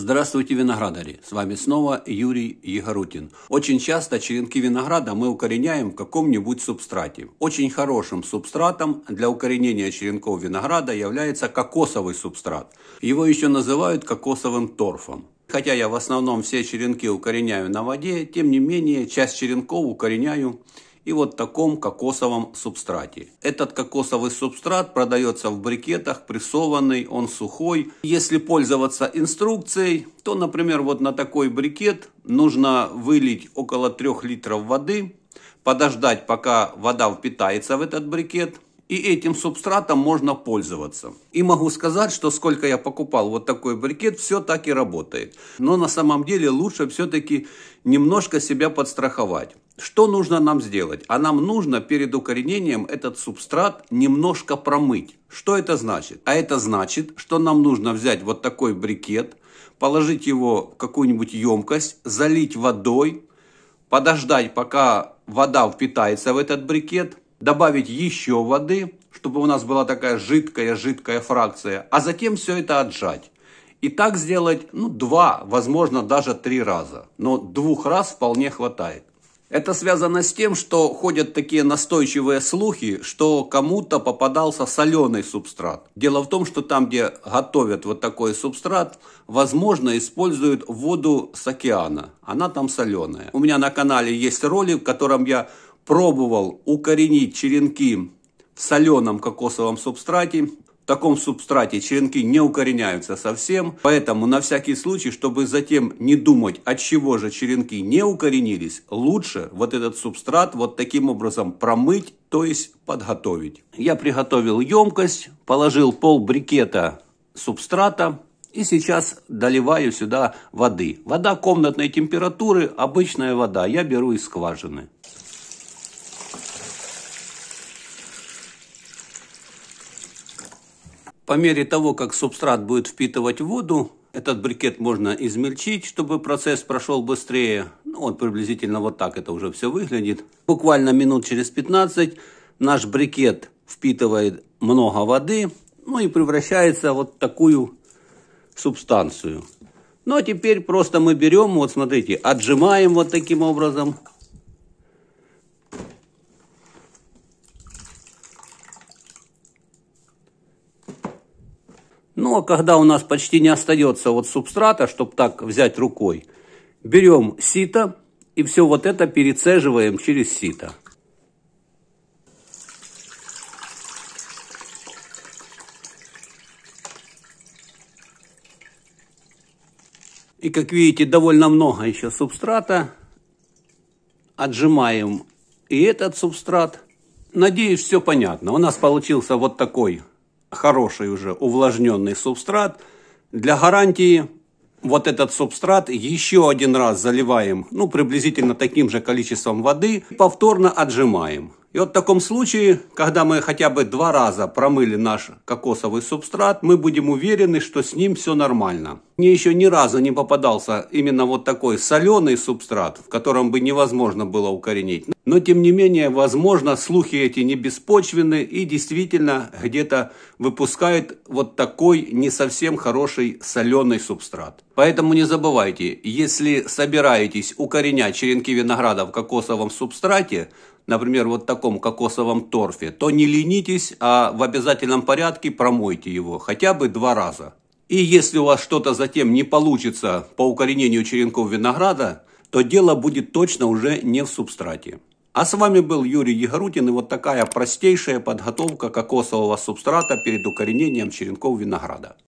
Здравствуйте, виноградари! С вами снова Юрий Егорутин. Очень часто черенки винограда мы укореняем в каком-нибудь субстрате. Очень хорошим субстратом для укоренения черенков винограда является кокосовый субстрат. Его еще называют кокосовым торфом. Хотя я в основном все черенки укореняю на воде, тем не менее часть черенков укореняю и вот таком кокосовом субстрате. Этот кокосовый субстрат продается в брикетах, прессованный, он сухой. Если пользоваться инструкцией, то, например, вот на такой брикет нужно вылить около 3 литров воды, подождать, пока вода впитается в этот брикет, и этим субстратом можно пользоваться. И могу сказать, что сколько я покупал вот такой брикет, все так и работает. Но на самом деле лучше все-таки немножко себя подстраховать. Что нужно нам сделать? А нам нужно перед укоренением этот субстрат немножко промыть. Что это значит? А это значит, что нам нужно взять вот такой брикет, положить его в какую-нибудь емкость, залить водой, подождать, пока вода впитается в этот брикет, добавить еще воды, чтобы у нас была такая жидкая-жидкая фракция, а затем все это отжать. И так сделать, ну, два, возможно, даже три раза. Но двух раз вполне хватает. Это связано с тем, что ходят такие настойчивые слухи, что кому-то попадался соленый субстрат. Дело в том, что там, где готовят вот такой субстрат, возможно, используют воду с океана. Она там соленая. У меня на канале есть ролик, в котором я пробовал укоренить черенки в соленом кокосовом субстрате таком субстрате черенки не укореняются совсем, поэтому на всякий случай, чтобы затем не думать, от чего же черенки не укоренились, лучше вот этот субстрат вот таким образом промыть, то есть подготовить. Я приготовил емкость, положил пол брикета субстрата, и сейчас доливаю сюда воды. Вода комнатной температуры, обычная вода, я беру из скважины. По мере того, как субстрат будет впитывать воду, этот брикет можно измельчить, чтобы процесс прошел быстрее. Ну, вот приблизительно вот так это уже все выглядит. Буквально минут через 15 наш брикет впитывает много воды, ну и превращается вот в такую субстанцию. Ну а теперь просто мы берем, вот смотрите, отжимаем вот таким образом – но ну, а когда у нас почти не остается вот субстрата, чтобы так взять рукой, берем сито и все вот это перецеживаем через сито. И как видите, довольно много еще субстрата. Отжимаем и этот субстрат. Надеюсь, все понятно. У нас получился вот такой хороший уже увлажненный субстрат. Для гарантии вот этот субстрат еще один раз заливаем, ну, приблизительно таким же количеством воды, повторно отжимаем. И вот в таком случае, когда мы хотя бы два раза промыли наш кокосовый субстрат, мы будем уверены, что с ним все нормально мне еще ни разу не попадался именно вот такой соленый субстрат, в котором бы невозможно было укоренить. Но тем не менее, возможно, слухи эти не беспочвены и действительно где-то выпускает вот такой не совсем хороший соленый субстрат. Поэтому не забывайте, если собираетесь укоренять черенки винограда в кокосовом субстрате, например, вот таком кокосовом торфе, то не ленитесь, а в обязательном порядке промойте его хотя бы два раза. И если у вас что-то затем не получится по укоренению черенков винограда, то дело будет точно уже не в субстрате. А с вами был Юрий Егорутин и вот такая простейшая подготовка кокосового субстрата перед укоренением черенков винограда.